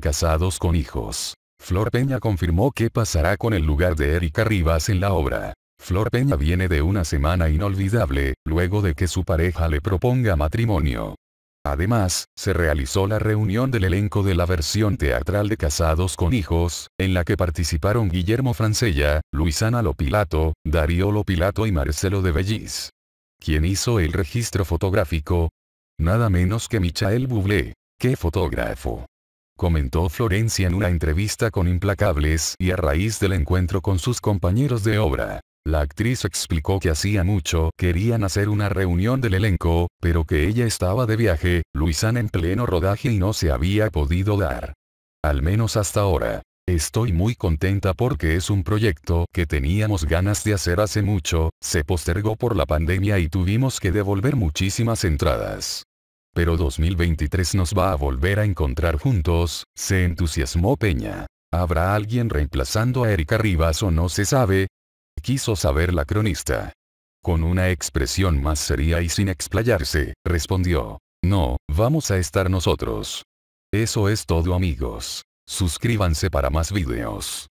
casados con hijos. Flor Peña confirmó qué pasará con el lugar de Erika Rivas en la obra. Flor Peña viene de una semana inolvidable, luego de que su pareja le proponga matrimonio. Además, se realizó la reunión del elenco de la versión teatral de Casados con Hijos, en la que participaron Guillermo Francella, Luisana Lopilato, Darío Lopilato y Marcelo de Bellis. ¿Quién hizo el registro fotográfico? Nada menos que Michael Bublé. ¡Qué fotógrafo! comentó Florencia en una entrevista con Implacables y a raíz del encuentro con sus compañeros de obra. La actriz explicó que hacía mucho querían hacer una reunión del elenco, pero que ella estaba de viaje, Luisana en pleno rodaje y no se había podido dar. Al menos hasta ahora. Estoy muy contenta porque es un proyecto que teníamos ganas de hacer hace mucho, se postergó por la pandemia y tuvimos que devolver muchísimas entradas pero 2023 nos va a volver a encontrar juntos, se entusiasmó Peña. ¿Habrá alguien reemplazando a Erika Rivas o no se sabe? Quiso saber la cronista. Con una expresión más seria y sin explayarse, respondió. No, vamos a estar nosotros. Eso es todo amigos. Suscríbanse para más videos.